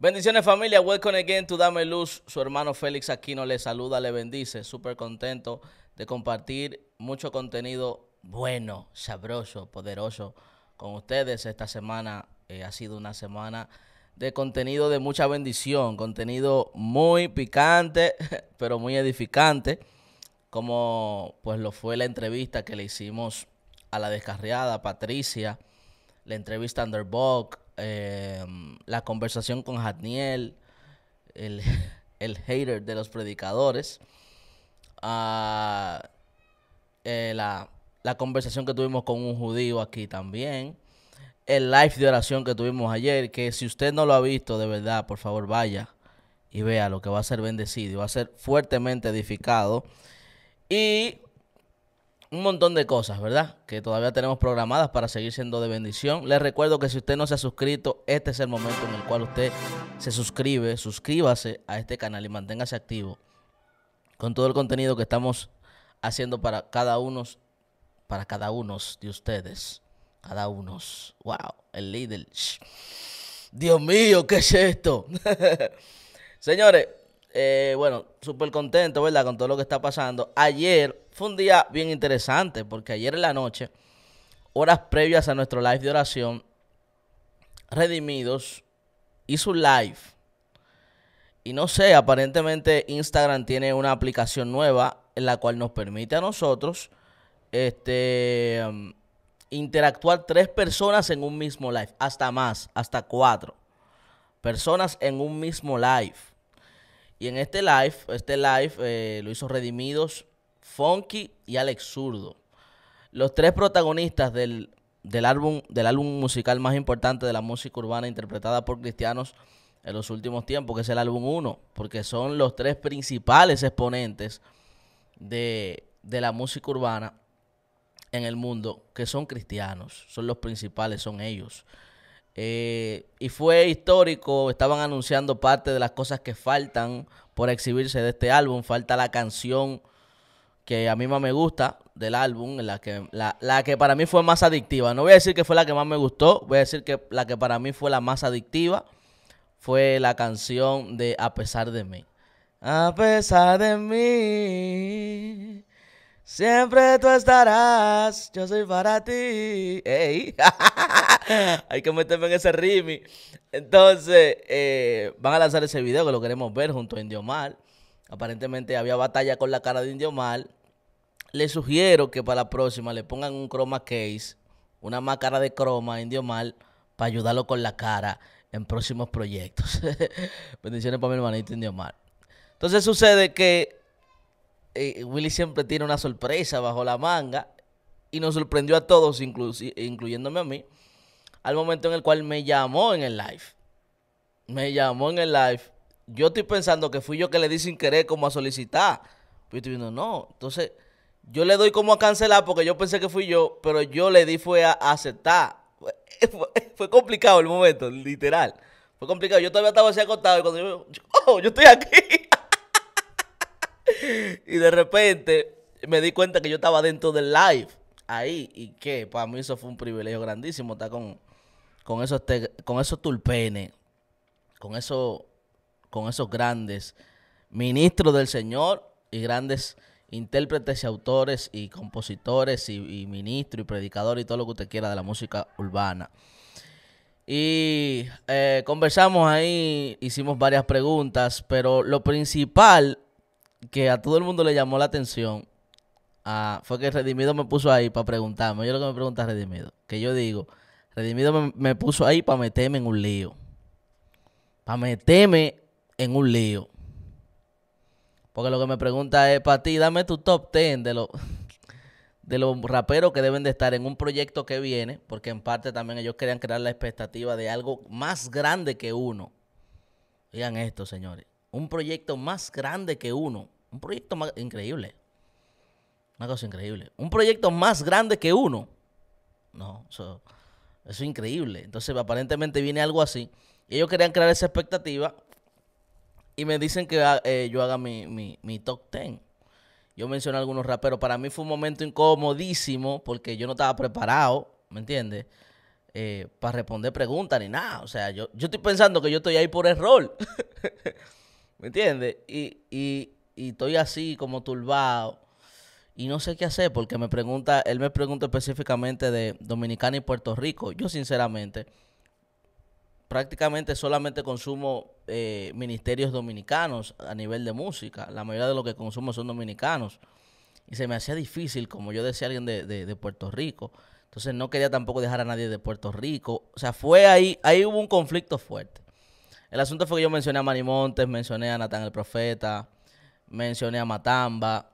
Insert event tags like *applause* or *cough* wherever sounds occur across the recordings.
Bendiciones familia, welcome again to Dame Luz. Su hermano Félix Aquino le saluda, le bendice. Súper contento de compartir mucho contenido bueno, sabroso, poderoso con ustedes. Esta semana eh, ha sido una semana de contenido de mucha bendición, contenido muy picante, *laughs* pero muy edificante, como pues lo fue la entrevista que le hicimos a la descarriada Patricia, la entrevista a Underbog, Em, la conversación con Hadniel *laughs* el, hater de los predicadores, ah, eh, la, la conversación que tuvimos con un judío aquí también, el live de oración que tuvimos ayer, que si usted no lo ha visto de verdad, por favor vaya y vea lo que va a ser bendecido, va a ser fuertemente edificado. Y un montón de cosas, ¿verdad? Que todavía tenemos programadas para seguir siendo de bendición. Les recuerdo que si usted no se ha suscrito, este es el momento en el cual usted se suscribe, suscríbase a este canal y manténgase activo con todo el contenido que estamos haciendo para cada uno, para cada uno de ustedes. Cada uno. Wow, el líder. Dios mío, ¿qué es esto? *laughs* Señores, eh, bueno, súper contento, ¿verdad? Con todo lo que está pasando. Ayer fue un día bien interesante, porque ayer en la noche, horas previas a nuestro live de oración, Redimidos hizo un live. Y no sé, aparentemente Instagram tiene una aplicación nueva en la cual nos permite a nosotros este, interactuar tres personas en un mismo live, hasta más, hasta cuatro personas en un mismo live. Y en este live, este live eh, lo hizo Redimidos, Funky y Alex Zurdo. Los tres protagonistas del, del, álbum, del álbum musical más importante de la música urbana interpretada por cristianos en los últimos tiempos, que es el álbum 1, porque son los tres principales exponentes de, de la música urbana en el mundo que son cristianos, son los principales, son ellos. Eh, y fue histórico, estaban anunciando parte de las cosas que faltan por exhibirse de este álbum. Falta la canción que a mí más me gusta del álbum, la que, la que para mí fue más adictiva. No voy a decir que fue la que más me gustó, voy a decir que la que para mí fue la más adictiva fue la canción de A pesar de mí. A pesar de mí. Siempre tú estarás, yo soy para ti. Ey. *laughs* Hay que meterme en ese rimi. Entonces, eh, van a lanzar ese video que lo queremos ver junto a Indio Mal. Aparentemente había batalla con la cara de Indio Mal. Le sugiero que para la próxima le pongan un croma case, una máscara de croma a Indio Mal, para ayudarlo con la cara en próximos proyectos. *laughs* Bendiciones para mi hermanito Indio Mal. Entonces sucede que eh, Willy siempre tiene una sorpresa bajo la manga y nos sorprendió a todos, incluyéndome a mí, al momento en el cual me llamó en el live. Me llamó en el live. Yo estoy pensando que fui yo que le di sin querer como a solicitar. yo estoy viendo, no. Entonces, yo le doy como a cancelar porque yo pensé que fui yo, pero yo le di fue a aceptar. Fue, *laughs* complicado el momento, literal. Fue complicado. Yo todavía estaba así acostado y cuando yo, oh, yo estoy aquí y de repente me di cuenta que yo estaba dentro del live ahí y que para mí eso fue un privilegio grandísimo estar con, con esos con esos tulpenes, con esos con esos grandes ministros del Señor y grandes intérpretes y autores y compositores y, ministros y predicadores y todo lo que usted quiera de la música urbana. Y eh, conversamos ahí, hicimos varias preguntas, pero lo principal que a todo el mundo le llamó la atención ah, fue que Redimido me puso ahí para preguntarme. Yo lo que me pregunta Redimido, que yo digo, Redimido me, puso ahí para meterme en un lío. Para meterme en un lío. Porque lo que me pregunta es, para ti, dame tu top 10 de los de los raperos que deben de estar en un proyecto que viene, porque en parte también ellos querían crear la expectativa de algo más grande que uno. Oigan esto, señores un proyecto más grande que uno. Un proyecto más increíble. Una cosa increíble. Un proyecto más grande que uno. No, eso, eso es increíble. Entonces, aparentemente viene algo así. Y ellos querían crear esa expectativa. Y me dicen que ah, eh, yo haga mi, mi, mi top ten Yo mencioné algunos raperos. Para mí fue un momento incomodísimo porque yo no estaba preparado, ¿me entiendes? Eh, para responder preguntas ni nada. O sea, yo, yo estoy pensando que yo estoy ahí por error. *laughs* ¿Me entiendes? Y, y, y estoy así como turbado y no sé qué hacer porque me pregunta, él me pregunta específicamente de Dominicana y Puerto Rico. Yo sinceramente prácticamente solamente consumo eh, ministerios dominicanos a nivel de música. La mayoría de lo que consumo son dominicanos. Y se me hacía difícil, como yo decía, alguien de, Puerto Rico. Entonces no quería tampoco dejar a nadie de Puerto Rico. O sea, fue ahí, ahí hubo un conflicto fuerte. El asunto fue que yo mencioné a Marimontes, Montes, mencioné a Natán el Profeta, mencioné a Matamba,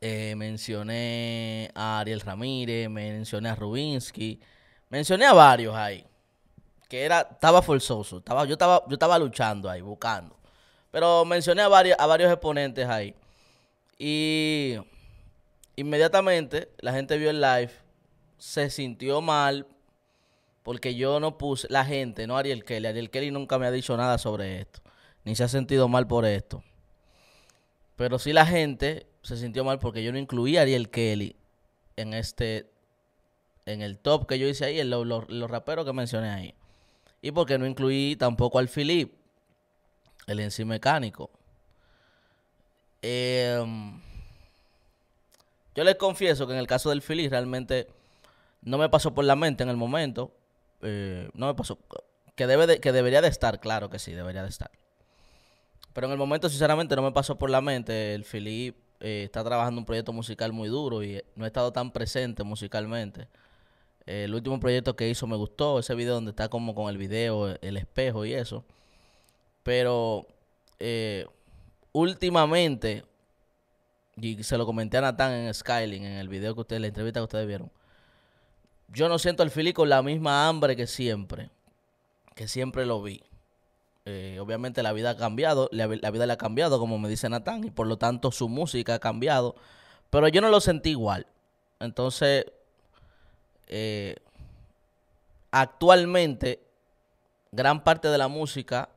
eh, mencioné a Ariel Ramírez, mencioné a Rubinsky, mencioné a varios ahí. Que era, estaba forzoso, estaba, yo, estaba, yo estaba luchando ahí, buscando. Pero mencioné a varios, a varios exponentes ahí. Y inmediatamente la gente vio el live, se sintió mal porque yo no puse, la gente, no Ariel Kelly, Ariel Kelly nunca me ha dicho nada sobre esto, ni se ha sentido mal por esto. Pero sí la gente se sintió mal porque yo no incluí a Ariel Kelly en este, en el top que yo hice ahí, en los raperos que mencioné ahí. Y porque no incluí tampoco al Philip, el en sí mecánico. Em, yo les confieso que en el caso del Philip realmente no me pasó por la mente en el momento. Eh, no me pasó. Que, debe que debería de estar, claro que sí, debería de estar. Pero en el momento, sinceramente, no me pasó por la mente. El Philip eh, está trabajando un proyecto musical muy duro y no he estado tan presente musicalmente. Eh, el último proyecto que hizo me gustó, ese video donde está como con el video, el espejo y eso. Pero últimamente, y se lo comenté a Natán en Skyling, en el video que ustedes, la entrevista que ustedes vieron, yo no siento al Philly con la misma hambre que siempre, que siempre lo vi. Eh, obviamente la vida ha cambiado, la, vida le ha cambiado, como me dice Natán, y por lo tanto su música ha cambiado, pero yo no lo sentí igual. Entonces, eh, actualmente, gran parte de la música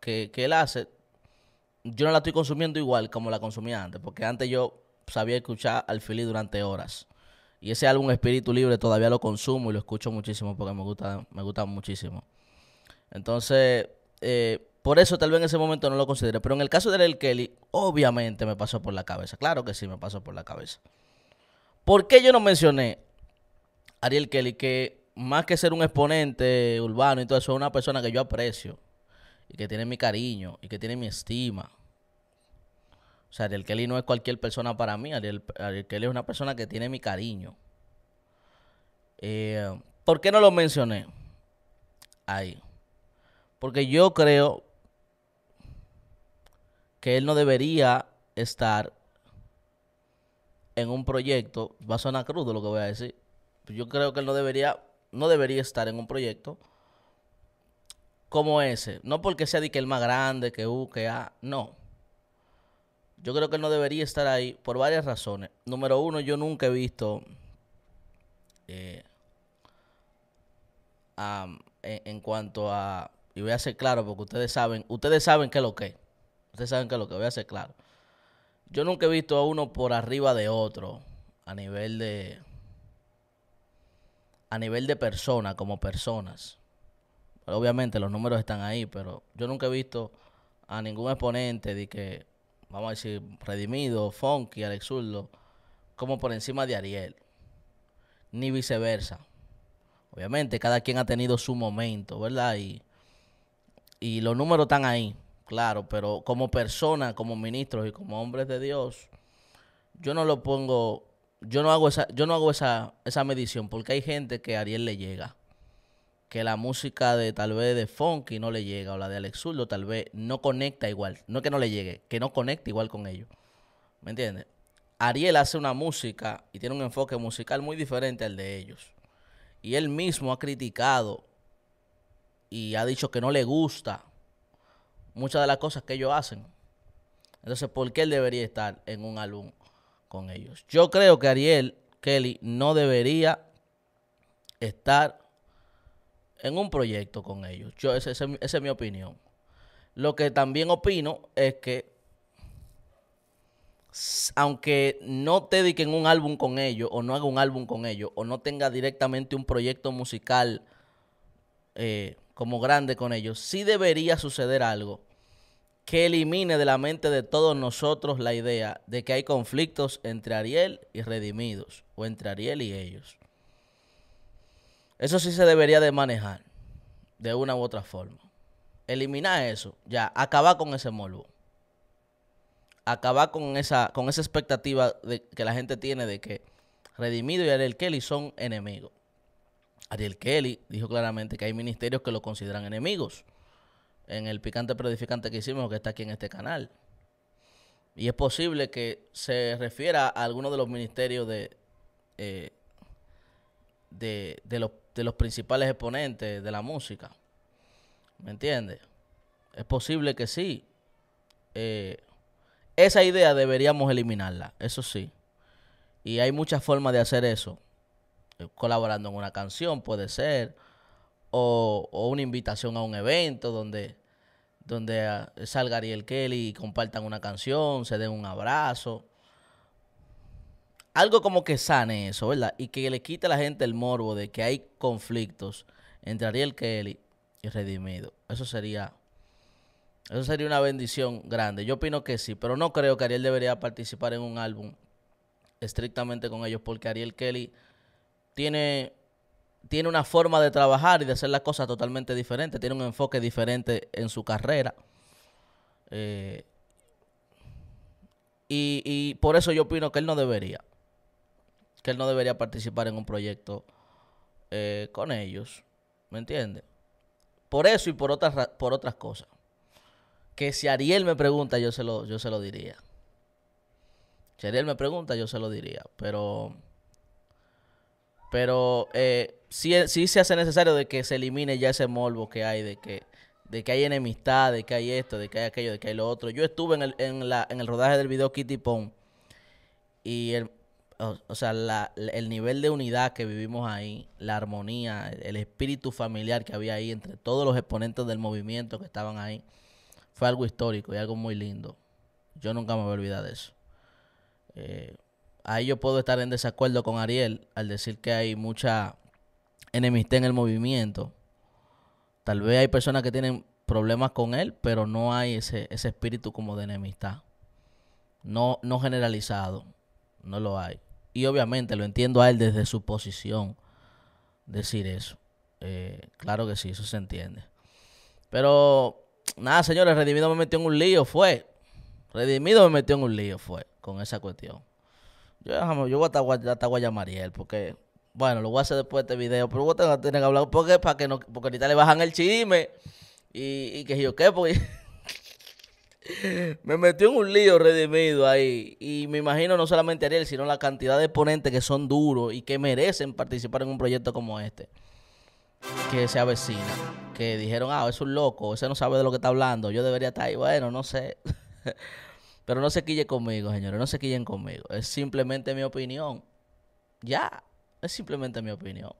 que, él hace, yo no la estoy consumiendo igual como la consumía antes, porque antes yo sabía escuchar al Philly durante horas. Y ese álbum Espíritu Libre todavía lo consumo y lo escucho muchísimo porque me gusta, me gusta muchísimo. Entonces, eh, por eso tal vez en ese momento no lo consideré. Pero en el caso de Ariel Kelly, obviamente me pasó por la cabeza. Claro que sí, me pasó por la cabeza. ¿Por qué yo no mencioné a Ariel Kelly que más que ser un exponente urbano y todo eso, es una persona que yo aprecio y que tiene mi cariño y que tiene mi estima? O sea, Ariel Kelly no es cualquier persona para mí. Ariel, Kelly es una persona que tiene mi cariño. Eh, ¿Por qué no lo mencioné? Ahí. Porque yo creo que él no debería estar en un proyecto. Va a sonar crudo lo que voy a decir. Yo creo que él no debería, no debería estar en un proyecto como ese. No porque sea de que el más grande, que U, que A. No. Yo creo que él no debería estar ahí por varias razones. Número uno, yo nunca he visto eh, e, en, cuanto a... Y voy a ser claro porque ustedes saben, ustedes saben qué es lo que. Ustedes saben qué es lo que, voy a ser claro. Yo nunca he visto a uno por arriba de otro a nivel de... A nivel de persona, como personas. obviamente los números están ahí, pero yo nunca he visto a ningún exponente de que vamos a decir, Redimido, Funky, Alex como por encima de Ariel. Ni viceversa. Obviamente, cada quien ha tenido su momento, ¿verdad? Y, y los números están ahí, claro, pero como persona, como ministros y como hombres de Dios, yo no lo pongo, yo no hago esa, yo no hago esa, esa medición, porque hay gente que a Ariel le llega que la música de tal vez de Funky no le llega o la de Alex Zurdo tal vez no conecta igual. No que no le llegue, que no conecta igual con ellos. ¿Me entiendes? Ariel hace una música y tiene un enfoque musical muy diferente al de ellos. Y él mismo ha criticado y ha dicho que no le gusta muchas de las cosas que ellos hacen. Entonces, ¿por qué él debería estar en un álbum con ellos? Yo creo que Ariel Kelly no debería estar en un proyecto con ellos. Yo, esa, es mi opinión. Lo que también opino es que, aunque no te dediquen un álbum con ellos, o no haga un álbum con ellos, o no tenga directamente un proyecto musical eh, como grande con ellos, sí debería suceder algo que elimine de la mente de todos nosotros la idea de que hay conflictos entre Ariel y Redimidos, o entre Ariel y ellos. Eso sí se debería de manejar de una u otra forma. Eliminar eso, ya, acabar con ese morbo. Acabar con esa, con esa expectativa de, que la gente tiene de que Redimido y Ariel Kelly son enemigos. Ariel Kelly dijo claramente que hay ministerios que lo consideran enemigos. En el picante predificante que hicimos, que está aquí en este canal. Y es posible que se refiera a alguno de los ministerios de, eh, de, de los de los principales exponentes de la música. ¿Me entiendes? Es posible que sí. Eh, esa idea deberíamos eliminarla, eso sí. Y hay muchas formas de hacer eso. Eh, colaborando en una canción puede ser, o, o una invitación a un evento donde, donde ah, salga Ariel Kelly y compartan una canción, se den un abrazo algo como que sane eso, ¿verdad? Y que le quite a la gente el morbo de que hay conflictos entre Ariel Kelly y Redimido. Eso sería eso sería una bendición grande. Yo opino que sí, pero no creo que Ariel debería participar en un álbum estrictamente con ellos porque Ariel Kelly tiene tiene una forma de trabajar y de hacer las cosas totalmente diferente, tiene un enfoque diferente en su carrera. Eh, y por eso yo opino que él no debería que él no debería participar en un proyecto eh, con ellos. ¿Me entiendes? Por eso y por otras, por otras cosas. Que si Ariel me pregunta, yo se, lo, yo se lo diría. Si Ariel me pregunta, yo se lo diría. Pero. Pero eh, sí, se hace necesario de que se elimine ya ese morbo que hay, de que, de que hay enemistad, de que hay esto, de que hay aquello, de que hay lo otro. Yo estuve en el, en el rodaje del video Kitty Pong y el, o, sea, la, el nivel de unidad que vivimos ahí, la armonía, el, espíritu familiar que había ahí entre todos los exponentes del movimiento que estaban ahí, fue algo histórico y algo muy lindo. Yo nunca me voy a olvidar de eso. Eh, ahí yo puedo estar en desacuerdo con Ariel al decir que hay mucha enemistad en el movimiento. Tal vez hay personas que tienen problemas con él, pero no hay ese, ese espíritu como de enemistad. No, no generalizado, no lo hay. Y obviamente lo entiendo a él desde su posición decir eso. Eh, claro que sí, eso se entiende. Pero nada, señores, Redimido me metió en un lío, fue. Redimido me metió en un lío, fue, con esa cuestión. Yo, déjame, yo voy a estar Mariel porque, bueno, lo voy a hacer después de este video, pero voy a tener que hablar, porque, para que no, porque ahorita le bajan el chisme y, y que yo qué, porque me metió en un lío redimido ahí. Y me imagino no solamente Ariel, sino la cantidad de ponentes que son duros y que merecen participar en un proyecto como este. Que se avecina. Que dijeron, ah, es un loco, ese no sabe de lo que está hablando. Yo debería estar ahí. Bueno, no sé. *laughs* Pero no se quille conmigo, señores. No se quillen conmigo. Es simplemente mi opinión. Ya. Es simplemente mi opinión.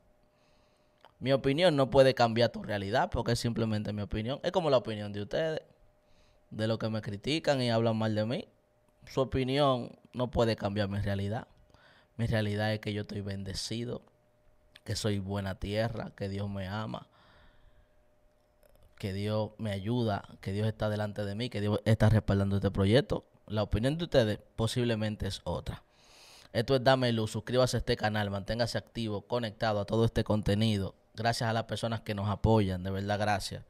Mi opinión no puede cambiar tu realidad porque es simplemente mi opinión. Es como la opinión de ustedes de lo que me critican y hablan mal de mí. Su opinión no puede cambiar mi realidad. Mi realidad es que yo estoy bendecido, que soy buena tierra, que Dios me ama, que Dios me ayuda, que Dios está delante de mí, que Dios está respaldando este proyecto. La opinión de ustedes posiblemente es otra. Esto es Dame Luz, suscríbase a este canal, manténgase activo, conectado a todo este contenido. Gracias a las personas que nos apoyan, de verdad, gracias.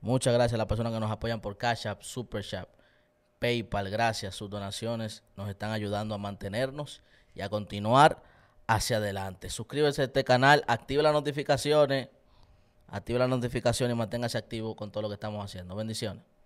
Muchas gracias a las personas que nos apoyan por Cash App, Super Shop, PayPal. Gracias, sus donaciones nos están ayudando a mantenernos y a continuar hacia adelante. Suscríbase a este canal, active las notificaciones, active las notificaciones y manténgase activo con todo lo que estamos haciendo. Bendiciones.